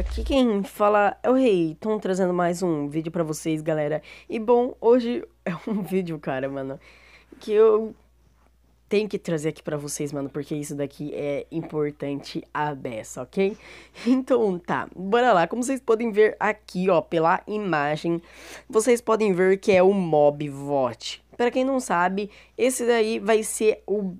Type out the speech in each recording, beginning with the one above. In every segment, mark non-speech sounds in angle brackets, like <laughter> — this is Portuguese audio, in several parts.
aqui quem fala é o Rei, tô trazendo mais um vídeo pra vocês, galera. E bom, hoje <laughs> é um vídeo, cara, mano, que eu tenho que trazer aqui pra vocês, mano, porque isso daqui é importante a beça, ok? <laughs> Então tá, bora lá. Como vocês podem ver aqui, ó, pela imagem, vocês podem ver que é o mob Vot. Pra quem não sabe, esse daí vai ser o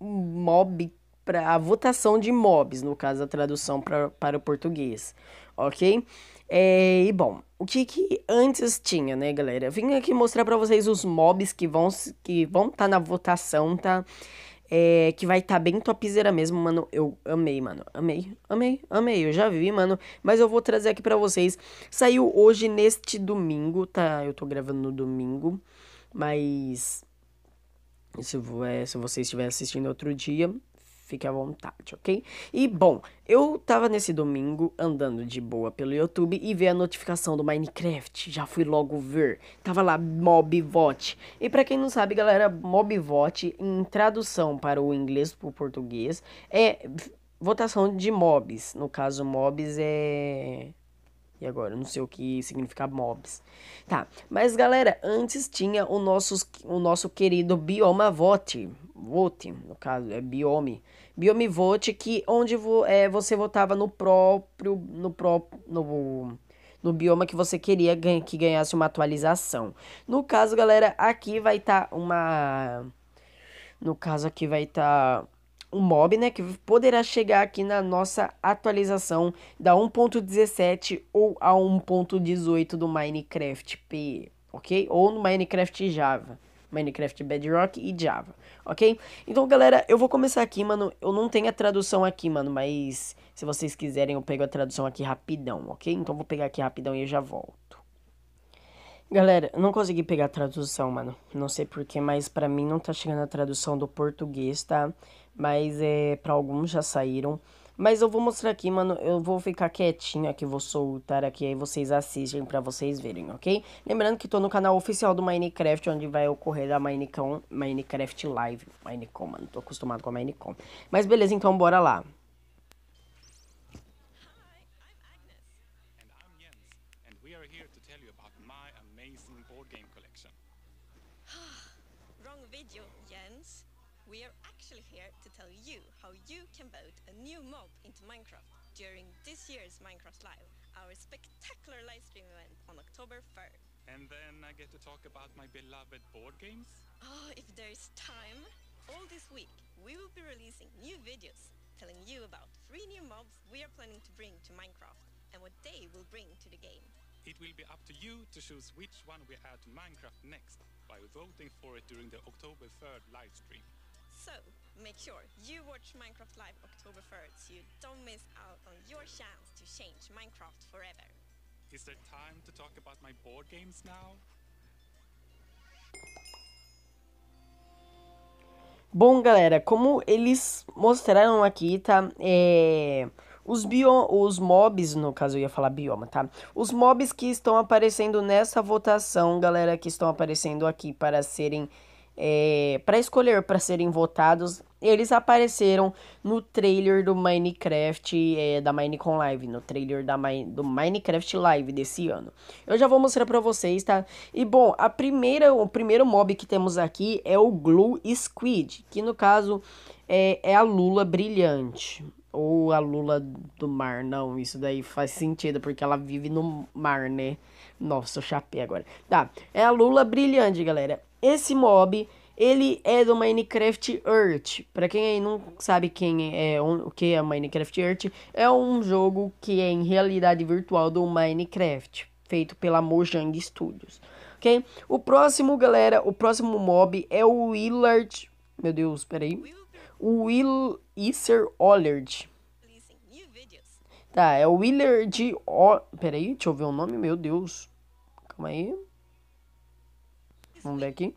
Mob para a votação de mobs, no caso a tradução pra, para o português, ok? É, e bom, o que, que antes tinha, né, galera? Vim aqui mostrar para vocês os mobs que vão que vão estar tá na votação, tá? É, que vai estar tá bem topzera mesmo, mano. Eu amei, mano. Amei, amei, amei. Eu já vi, mano. Mas eu vou trazer aqui para vocês. Saiu hoje, neste domingo, tá? Eu tô gravando no domingo. Mas. Se, é, se você estiver assistindo outro dia, Fique à vontade, ok? E bom, eu tava nesse domingo andando de boa pelo YouTube e vi a notificação do Minecraft. Já fui logo ver. Tava lá Mobvote. E para quem não sabe, galera, Mobvote em tradução para o inglês para o português é votação de mobs. No caso, mobs é e agora, não sei o que significa mobs. Tá, mas galera, antes tinha o nosso, o nosso querido bioma vote. Vote, no caso, é biome. Biome vote, que onde vo, é, você votava no próprio, no próprio, no, no bioma que você queria ganha, que ganhasse uma atualização. No caso, galera, aqui vai estar tá uma... No caso aqui vai estar... Tá um mob, né, que poderá chegar aqui na nossa atualização da 1.17 ou a 1.18 do Minecraft P, ok? Ou no Minecraft Java. Minecraft Bedrock e Java, ok? Então, galera, eu vou começar aqui, mano. Eu não tenho a tradução aqui, mano, mas se vocês quiserem eu pego a tradução aqui rapidão, ok? Então, vou pegar aqui rapidão e eu já volto. Galera, não consegui pegar a tradução, mano. Não sei porquê, mas para mim não tá chegando a tradução do português, tá? Mas é, para alguns já saíram. Mas eu vou mostrar aqui, mano. Eu vou ficar quietinho aqui, vou soltar aqui, aí vocês assistem para vocês verem, ok? Lembrando que tô no canal oficial do Minecraft, onde vai ocorrer a Minecon, Minecraft Live. Minecon, mano, tô acostumado com a Minecon. Mas beleza, então bora lá. here to tell you how you can build a new mob into Minecraft during this year's Minecraft Live, our spectacular livestream event on October 3rd. And then I get to talk about my beloved board games? Oh, if there's time! All this week, we will be releasing new videos telling you about three new mobs we are planning to bring to Minecraft and what they will bring to the game. It will be up to you to choose which one we add to Minecraft next by voting for it during the October 3rd livestream. So, make sure you watch Minecraft Live October 3rd so you don't miss out on your chance to change Minecraft forever. Is there time to talk about my board games now? Bom, galera, como eles mostraram aqui, tá? É... Os, bio, os mobs, no caso eu ia falar bioma, tá? Os mobs que estão aparecendo nessa votação, galera, que estão aparecendo aqui para serem é, para escolher para serem votados, eles apareceram no trailer do Minecraft é, da Minecon Live, no trailer da Mi do Minecraft Live desse ano. Eu já vou mostrar para vocês, tá? E bom, a primeira, o primeiro mob que temos aqui é o Glue Squid, que no caso é, é a Lula brilhante. Ou a Lula do mar, não, isso daí faz sentido, porque ela vive no mar, né? Nossa, eu chapei agora. Tá, é a Lula brilhante, galera. Esse mob, ele é do Minecraft Earth. Para quem aí não sabe quem é o que é Minecraft Earth, é um jogo que é em realidade virtual do Minecraft, feito pela Mojang Studios. OK? O próximo, galera, o próximo mob é o Willard. Meu Deus, peraí. O Will Isser Ollard. Tá, é o Willard. O... Peraí, deixa eu ver o nome, meu Deus. Calma aí. Vamos ver aqui.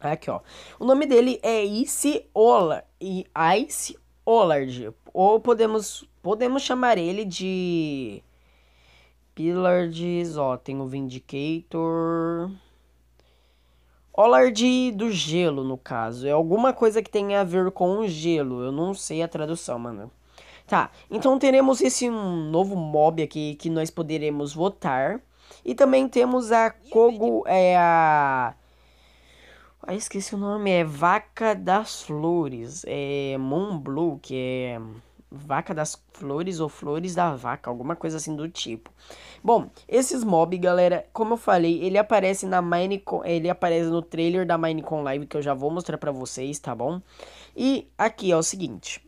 Aqui, ó. O nome dele é Ice Ola e Ice Ollard. Ou podemos, podemos chamar ele de Pillards, ó, tem o Vindicator. Ollard do gelo, no caso. É alguma coisa que tem a ver com o gelo. Eu não sei a tradução, mano. Tá, então teremos esse novo mob aqui que nós poderemos votar. E também temos a Kogo. É a. Ah, esqueci o nome, é Vaca das Flores. É Blue, que é Vaca das Flores ou Flores da Vaca, alguma coisa assim do tipo. Bom, esses mob, galera, como eu falei, ele aparece na Minecon, ele aparece no trailer da Minecon Live que eu já vou mostrar para vocês, tá bom? E aqui é o seguinte,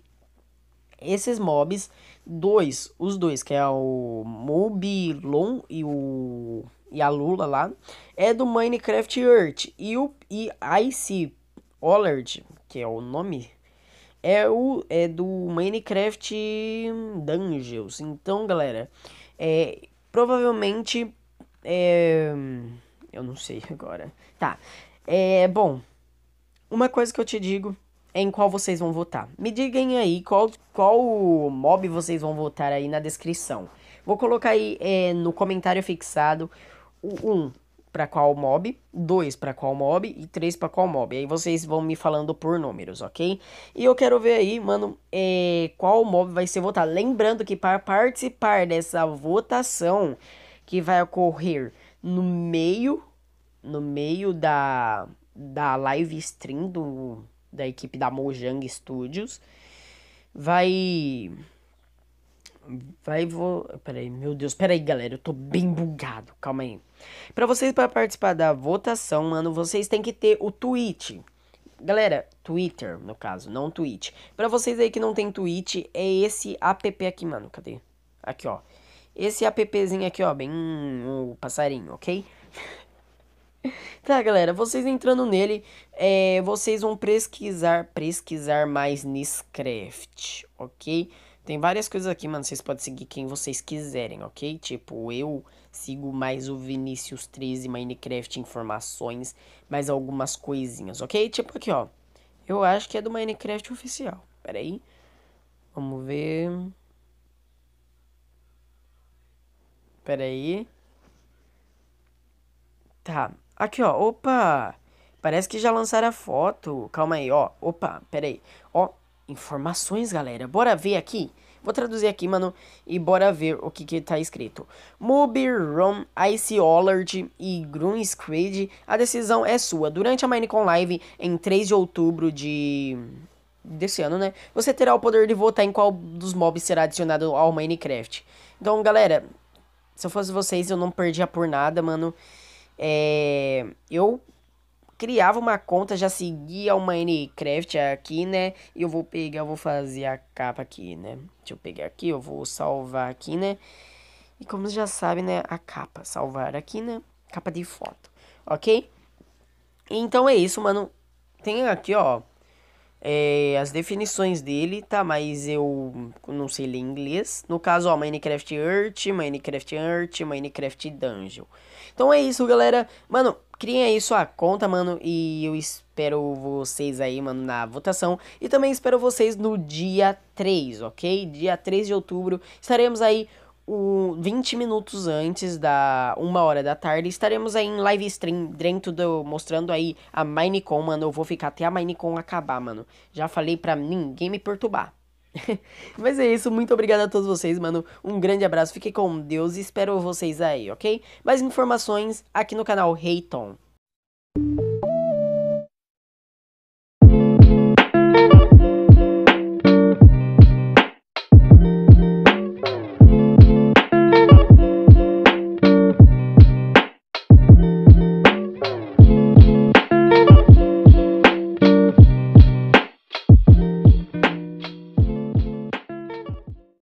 esses mobs dois, os dois, que é o Mobilon e o e a Lula lá, é do Minecraft Earth e o e Ice Ollard, que é o nome é o é do Minecraft Dungeons. Então, galera, é provavelmente é eu não sei agora. Tá. É bom. Uma coisa que eu te digo em qual vocês vão votar. Me digam aí qual, qual mob vocês vão votar aí na descrição. Vou colocar aí é, no comentário fixado o 1 um, para qual mob, 2 para qual mob e 3 para qual mob. Aí vocês vão me falando por números, ok? E eu quero ver aí, mano, é, qual mob vai ser votado. Lembrando que para participar dessa votação que vai ocorrer no meio no meio da da live stream do da equipe da Mojang Studios, vai. Vai, vou. Peraí, meu Deus, peraí, galera, eu tô bem bugado, calma aí. Pra vocês, para participar da votação, mano, vocês têm que ter o tweet. Galera, Twitter, no caso, não tweet. Pra vocês aí que não tem tweet, é esse app aqui, mano, cadê? Aqui, ó. Esse appzinho aqui, ó, bem hum, o passarinho, ok? <laughs> Tá, galera, vocês entrando nele, é, vocês vão pesquisar, pesquisar mais Niscraft, ok? Tem várias coisas aqui, mano, vocês podem seguir quem vocês quiserem, ok? Tipo, eu sigo mais o Vinícius 13 Minecraft Informações, mais algumas coisinhas, ok? Tipo aqui, ó, eu acho que é do Minecraft oficial, peraí, vamos ver... Peraí... Tá, Aqui, ó. Opa! Parece que já lançaram a foto. Calma aí, ó. Opa, pera aí. Ó, informações, galera. Bora ver aqui. Vou traduzir aqui, mano, e bora ver o que que tá escrito. Mubiron, Ice Allard e Squid. a decisão é sua. Durante a Minecon Live, em 3 de outubro de... Desse ano, né? Você terá o poder de votar em qual dos mobs será adicionado ao Minecraft. Então, galera, se eu fosse vocês, eu não perdia por nada, mano é, eu criava uma conta, já seguia uma Minecraft aqui, né? Eu vou pegar, eu vou fazer a capa aqui, né? Deixa eu pegar aqui, eu vou salvar aqui, né? E como vocês já sabem, né? A capa, salvar aqui, né? Capa de foto, ok? Então é isso, mano. Tem aqui, ó é, as definições dele, tá? Mas eu não sei ler inglês. No caso, ó, Minecraft Earth, Minecraft Earth, Minecraft Dungeon. Então é isso, galera. Mano, criem aí sua conta, mano, e eu espero vocês aí, mano, na votação. E também espero vocês no dia 3, ok? Dia 3 de outubro estaremos aí o 20 minutos antes da uma hora da tarde, estaremos aí em live stream dentro do, mostrando aí a Minecon, mano. Eu vou ficar até a Minecon acabar, mano. Já falei pra ninguém me perturbar. <laughs> Mas é isso, muito obrigado a todos vocês, mano. Um grande abraço, fique com Deus e espero vocês aí, ok? Mais informações aqui no canal Reiton. Hey